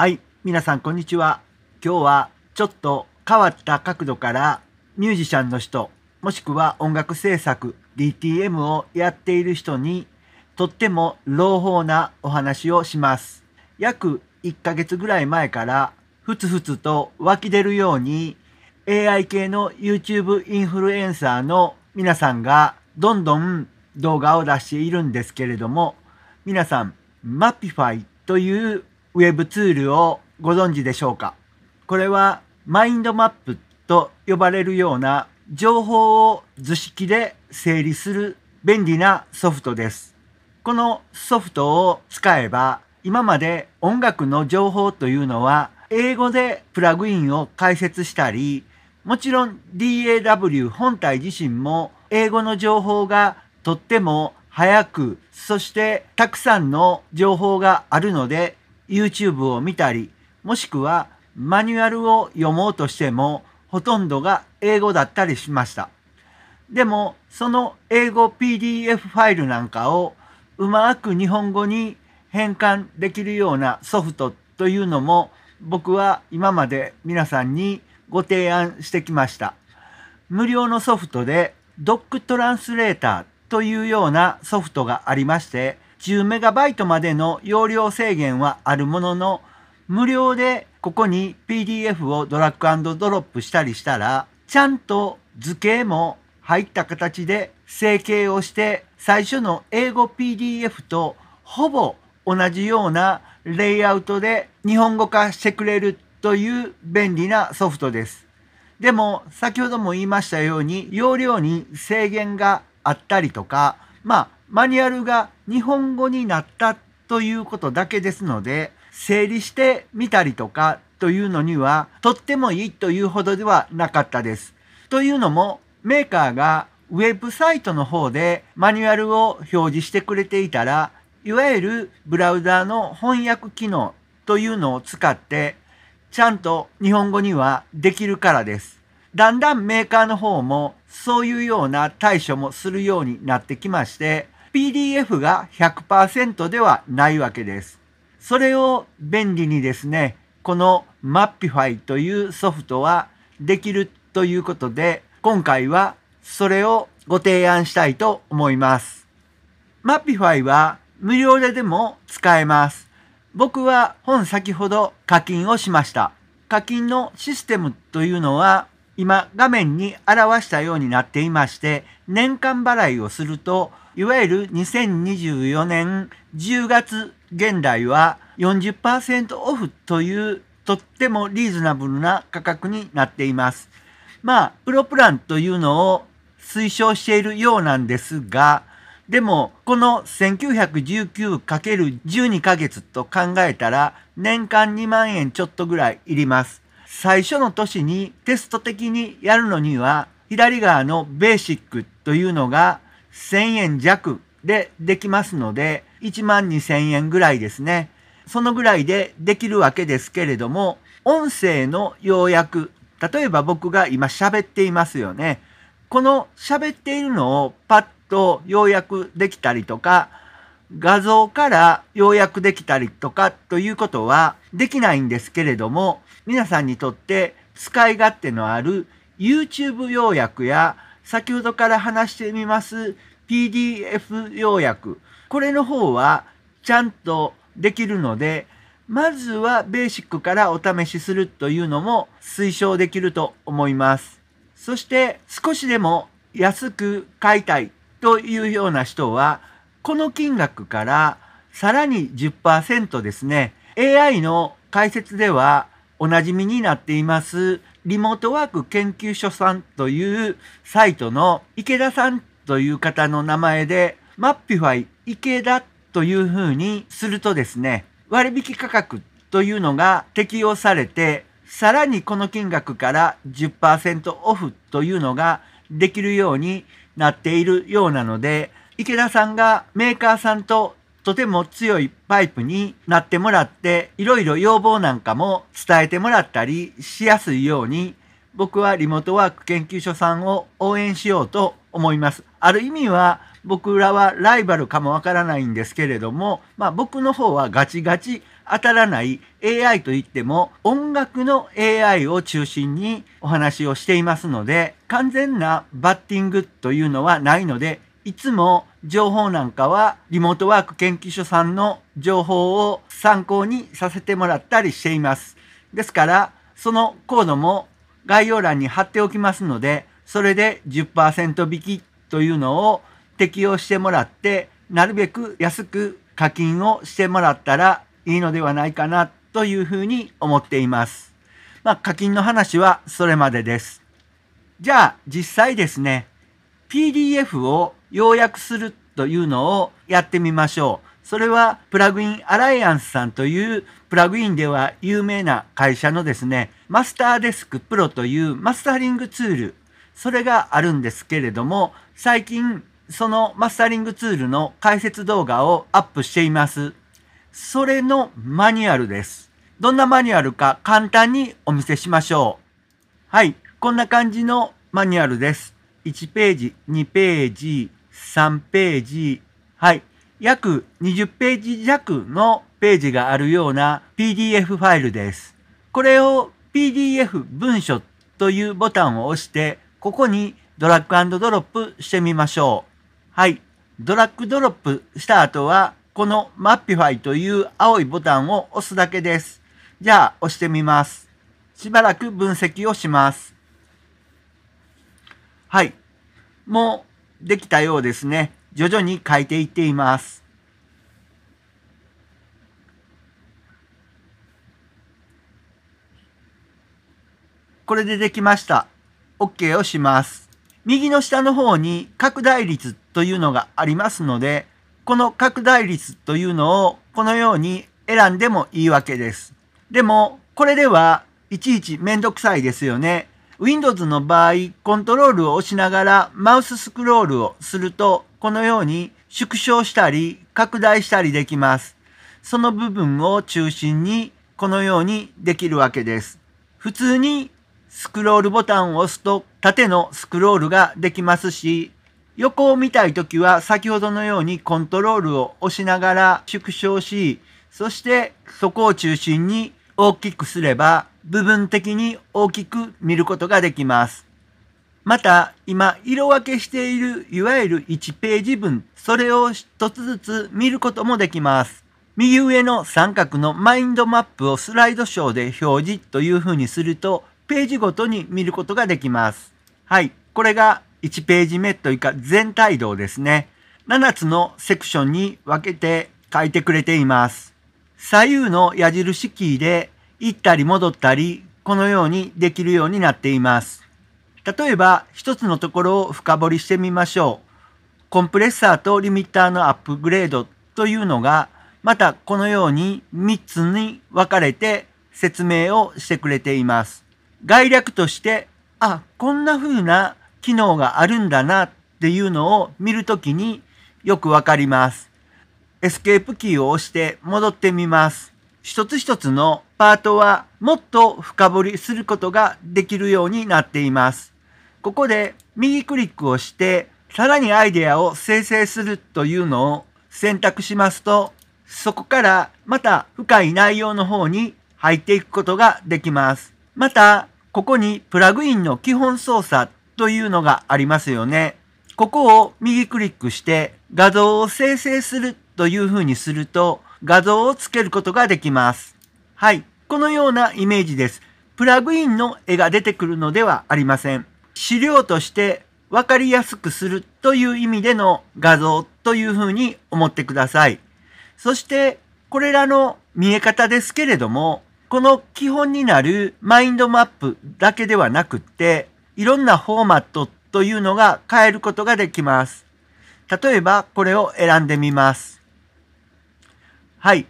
はい、皆さんこんにちは。今日はちょっと変わった角度からミュージシャンの人、もしくは音楽制作、DTM をやっている人にとっても朗報なお話をします。約1ヶ月ぐらい前からふつふつと湧き出るように AI 系の YouTube インフルエンサーの皆さんがどんどん動画を出しているんですけれども皆さん Mapify というウェブツールをご存知でしょうかこれはマインドマップと呼ばれるような情報を図式で整理する便利なソフトです。このソフトを使えば今まで音楽の情報というのは英語でプラグインを解説したりもちろん DAW 本体自身も英語の情報がとっても早くそしてたくさんの情報があるので YouTube を見たり、もしくはマニュアルを読もうとしても、ほとんどが英語だったりしました。でも、その英語 PDF ファイルなんかをうまく日本語に変換できるようなソフトというのも僕は今まで皆さんにご提案してきました。無料のソフトで Doc トランスレーターというようなソフトがありまして、10MB までの容量制限はあるものの、無料でここに PDF をドラッグドロップしたりしたら、ちゃんと図形も入った形で整形をして、最初の英語 PDF とほぼ同じようなレイアウトで日本語化してくれるという便利なソフトです。でも先ほども言いましたように容量に制限があったりとか、まあマニュアルが日本語になったということだけですので、整理してみたりとかというのにはとってもいいというほどではなかったです。というのもメーカーがウェブサイトの方でマニュアルを表示してくれていたらいわゆるブラウザーの翻訳機能というのを使ってちゃんと日本語にはできるからです。だんだんメーカーの方もそういうような対処もするようになってきまして PDF が100%ではないわけです。それを便利にですね、この Mapify というソフトはできるということで、今回はそれをご提案したいと思います。Mapify は無料ででも使えます。僕は本先ほど課金をしました。課金のシステムというのは今画面に表したようになっていまして、年間払いをすると、いわゆる2024年10月現代は40%オフというとってもリーズナブルな価格になっています。まあ、プロプランというのを推奨しているようなんですが、でも、この 1919×12 ヶ月と考えたら、年間2万円ちょっとぐらいいります。最初の年にテスト的にやるのには、左側のベーシックというのが1000円弱でできますので、1万2000円ぐらいですね。そのぐらいでできるわけですけれども、音声の要約、例えば僕が今喋っていますよね。この喋っているのをパッと要約できたりとか、画像から要約できたりとかということはできないんですけれども、皆さんにとって使い勝手のある YouTube 要約や先ほどから話してみます PDF 要約これの方はちゃんとできるのでまずはベーシックからお試しするというのも推奨できると思いますそして少しでも安く買いたいというような人はこの金額からさらに10%ですね AI の解説ではおなじみになっています、リモートワーク研究所さんというサイトの池田さんという方の名前で、マッピファイ池田というふうにするとですね、割引価格というのが適用されて、さらにこの金額から10%オフというのができるようになっているようなので、池田さんがメーカーさんととても強いパイプになってもらって、いろいろ要望なんかも伝えてもらったりしやすいように、僕はリモートワーク研究所さんを応援しようと思います。ある意味は僕らはライバルかもわからないんですけれども、まあ、僕の方はガチガチ当たらない AI といっても音楽の AI を中心にお話をしていますので完全なバッティングというのはないのでいつも情報なんかはリモートワーク研究所さんの情報を参考にさせてもらったりしています。ですから、そのコードも概要欄に貼っておきますので、それで10%引きというのを適用してもらって、なるべく安く課金をしてもらったらいいのではないかなというふうに思っています。まあ、課金の話はそれまでです。じゃあ実際ですね、PDF を要約するというのをやってみましょう。それはプラグインアライアンスさんというプラグインでは有名な会社のですね、マスターデスクプロというマスタリングツール、それがあるんですけれども、最近そのマスタリングツールの解説動画をアップしています。それのマニュアルです。どんなマニュアルか簡単にお見せしましょう。はい、こんな感じのマニュアルです。1ページ、2ページ、3ページ、はい、約20ページ弱のページがあるような PDF ファイルです。これを PDF 文書というボタンを押して、ここにドラッグドロップしてみましょう。はい。ドラッグドロップした後は、このマッピファイという青いボタンを押すだけです。じゃあ押してみます。しばらく分析をします。はい。もうできたようですね。徐々に変えていっています。これでできました。OK をします。右の下の方に拡大率というのがありますので、この拡大率というのをこのように選んでもいいわけです。でも、これではいちいちめんどくさいですよね。Windows の場合、コントロールを押しながらマウススクロールをすると、このように縮小したり拡大したりできます。その部分を中心にこのようにできるわけです。普通にスクロールボタンを押すと縦のスクロールができますし、横を見たいときは先ほどのようにコントロールを押しながら縮小し、そしてそこを中心に大きくすれば部分的に大きく見ることができます。また、今、色分けしている、いわゆる1ページ分、それを一つずつ見ることもできます。右上の三角のマインドマップをスライドショーで表示というふうにすると、ページごとに見ることができます。はい。これが1ページ目というか全体像ですね。7つのセクションに分けて書いてくれています。左右の矢印キーで行ったり戻ったり、このようにできるようになっています。例えば、一つのところを深掘りしてみましょう。コンプレッサーとリミッターのアップグレードというのが、またこのように3つに分かれて説明をしてくれています。概略として、あ、こんな風な機能があるんだなっていうのを見るときによくわかります。エスケープキーを押して戻ってみます。一つ一つのパートはもっと深掘りすることができるようになっています。ここで右クリックをしてさらにアイデアを生成するというのを選択しますとそこからまた深い内容の方に入っていくことができます。またここにプラグインの基本操作というのがありますよね。ここを右クリックして画像を生成するというふうにすると画像をつけることができます。はい。このようなイメージです。プラグインの絵が出てくるのではありません。資料として分かりやすくするという意味での画像というふうに思ってください。そして、これらの見え方ですけれども、この基本になるマインドマップだけではなくって、いろんなフォーマットというのが変えることができます。例えば、これを選んでみます。はい。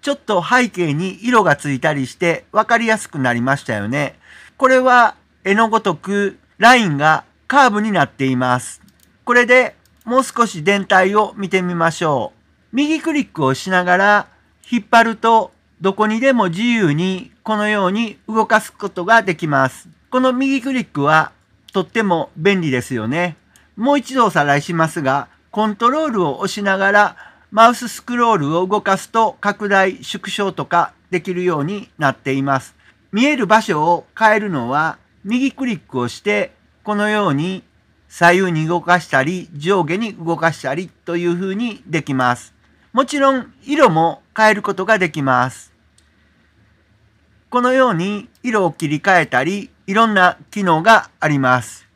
ちょっと背景に色がついたりして分かりやすくなりましたよね。これは絵のごとくラインがカーブになっています。これでもう少し全体を見てみましょう。右クリックをしながら引っ張るとどこにでも自由にこのように動かすことができます。この右クリックはとっても便利ですよね。もう一度おさらいしますが、コントロールを押しながらマウススクロールを動かすと拡大、縮小とかできるようになっています。見える場所を変えるのは右クリックをしてこのように左右に動かしたり上下に動かしたりという風にできます。もちろん色も変えることができます。このように色を切り替えたりいろんな機能があります。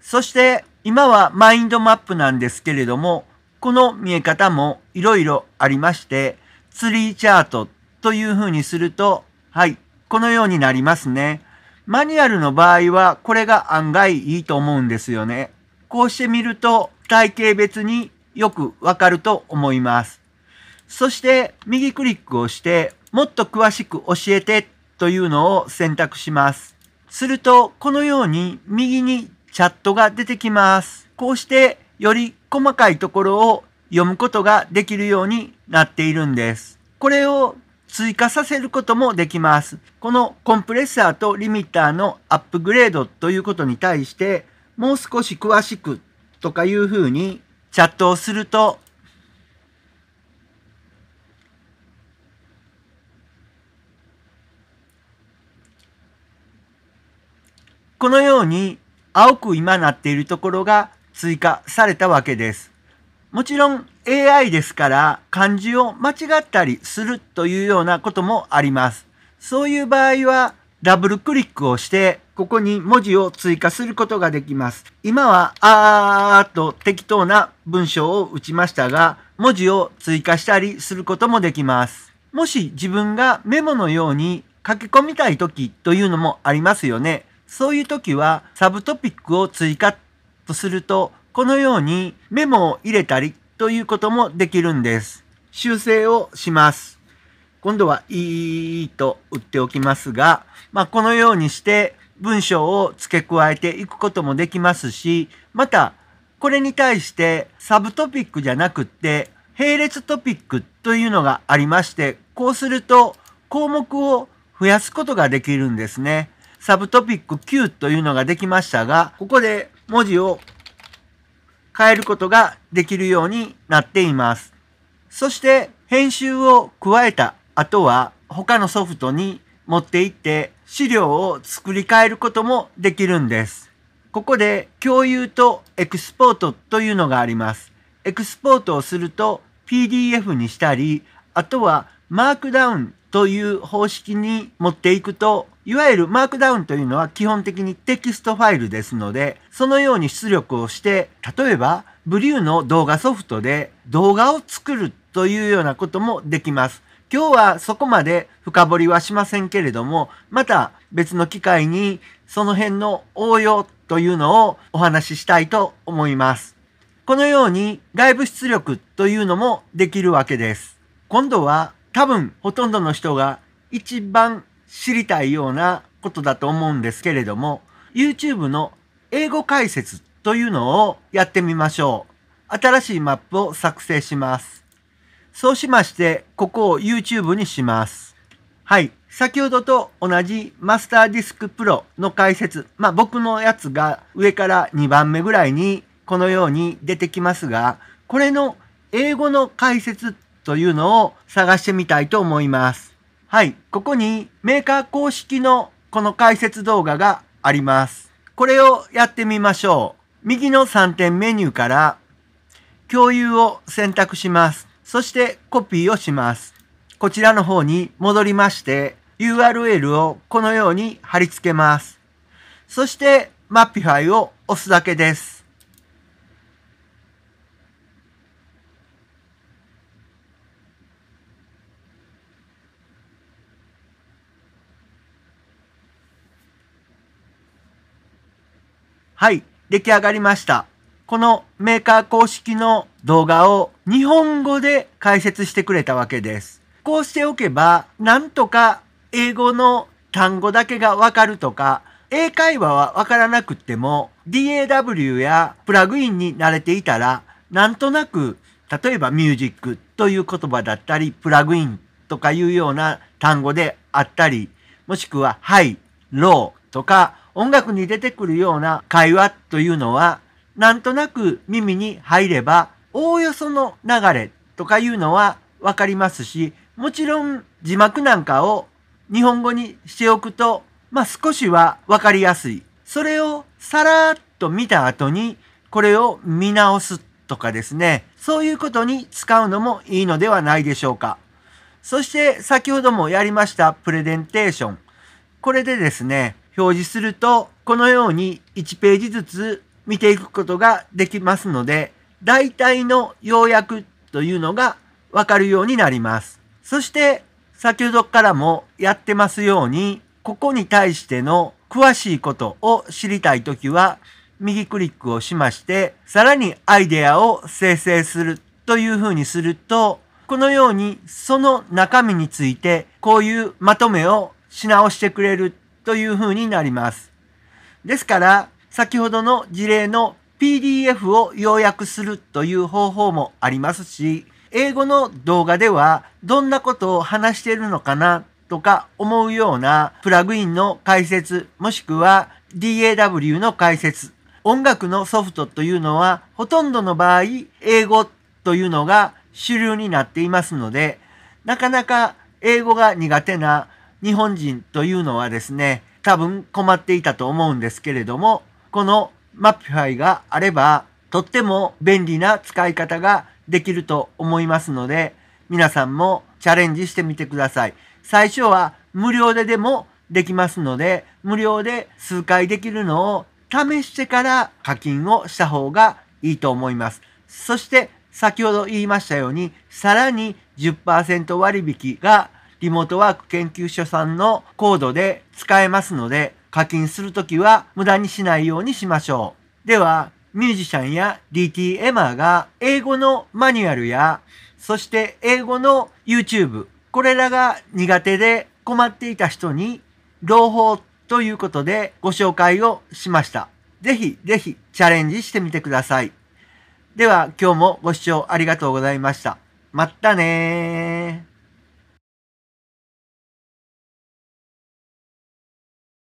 そして今はマインドマップなんですけれどもこの見え方もいろいろありまして、ツリーチャートという風にすると、はい、このようになりますね。マニュアルの場合は、これが案外いいと思うんですよね。こうしてみると、体型別によくわかると思います。そして、右クリックをして、もっと詳しく教えてというのを選択します。すると、このように右にチャットが出てきます。こうして、より細かいところを読むことができるようになっているんです。これを追加させることもできます。このコンプレッサーとリミッターのアップグレードということに対して、もう少し詳しくとかいうふうにチャットをすると、このように青く今なっているところが追加されたわけです。もちろん AI ですから漢字を間違ったりするというようなこともあります。そういう場合はダブルクリックをしてここに文字を追加することができます。今はあーと適当な文章を打ちましたが文字を追加したりすることもできます。もし自分がメモのように書き込みたい時というのもありますよね。そういう時はサブトピックを追加プすると、このようにメモを入れたりということもできるんです。修正をします。今度は、いいと打っておきますが、まあ、このようにして文章を付け加えていくこともできますし、また、これに対してサブトピックじゃなくって、並列トピックというのがありまして、こうすると項目を増やすことができるんですね。サブトピック9というのができましたが、ここで文字を変えることができるようになっています。そして編集を加えた後は他のソフトに持っていって資料を作り変えることもできるんです。ここで共有とエクスポートというのがあります。エクスポートをすると PDF にしたり、あとはマークダウンという方式に持っていくといわゆるマークダウンというのは基本的にテキストファイルですので、そのように出力をして、例えば、ブリューの動画ソフトで動画を作るというようなこともできます。今日はそこまで深掘りはしませんけれども、また別の機会にその辺の応用というのをお話ししたいと思います。このように外部出力というのもできるわけです。今度は多分ほとんどの人が一番知りたいようなことだと思うんですけれども、YouTube の英語解説というのをやってみましょう。新しいマップを作成します。そうしまして、ここを YouTube にします。はい。先ほどと同じマスターディスクプロの解説。まあ僕のやつが上から2番目ぐらいにこのように出てきますが、これの英語の解説というのを探してみたいと思います。はい、ここにメーカー公式のこの解説動画があります。これをやってみましょう。右の3点メニューから共有を選択します。そしてコピーをします。こちらの方に戻りまして URL をこのように貼り付けます。そしてマッピファイを押すだけです。はい、出来上がりました。このメーカー公式の動画を日本語で解説してくれたわけです。こうしておけば、なんとか英語の単語だけがわかるとか、英会話はわからなくっても、DAW やプラグインに慣れていたら、なんとなく、例えばミュージックという言葉だったり、プラグインとかいうような単語であったり、もしくはハイ、ローとか、音楽に出てくるような会話というのは、なんとなく耳に入れば、おおよその流れとかいうのはわかりますし、もちろん字幕なんかを日本語にしておくと、まあ、少しはわかりやすい。それをさらっと見た後に、これを見直すとかですね、そういうことに使うのもいいのではないでしょうか。そして先ほどもやりましたプレゼンテーション。これでですね、表示すると、このように1ページずつ見ていくことができますので、大体の要約というのがわかるようになります。そして、先ほどからもやってますように、ここに対しての詳しいことを知りたいときは、右クリックをしまして、さらにアイデアを生成するというふうにすると、このようにその中身についてこういうまとめをし直してくれるというふうになります。ですから、先ほどの事例の PDF を要約するという方法もありますし、英語の動画ではどんなことを話しているのかなとか思うようなプラグインの解説、もしくは DAW の解説、音楽のソフトというのはほとんどの場合、英語というのが主流になっていますので、なかなか英語が苦手な日本人というのはですね、多分困っていたと思うんですけれども、このマッピファイがあれば、とっても便利な使い方ができると思いますので、皆さんもチャレンジしてみてください。最初は無料ででもできますので、無料で数回できるのを試してから課金をした方がいいと思います。そして先ほど言いましたように、さらに10%割引がリモートワーク研究所さんのコードで使えますので、課金するときは無駄にしないようにしましょう。では、ミュージシャンや DT エマが英語のマニュアルや、そして英語の YouTube、これらが苦手で困っていた人に、朗報ということでご紹介をしました。ぜひぜひチャレンジしてみてください。では今日もご視聴ありがとうございました。まったねー。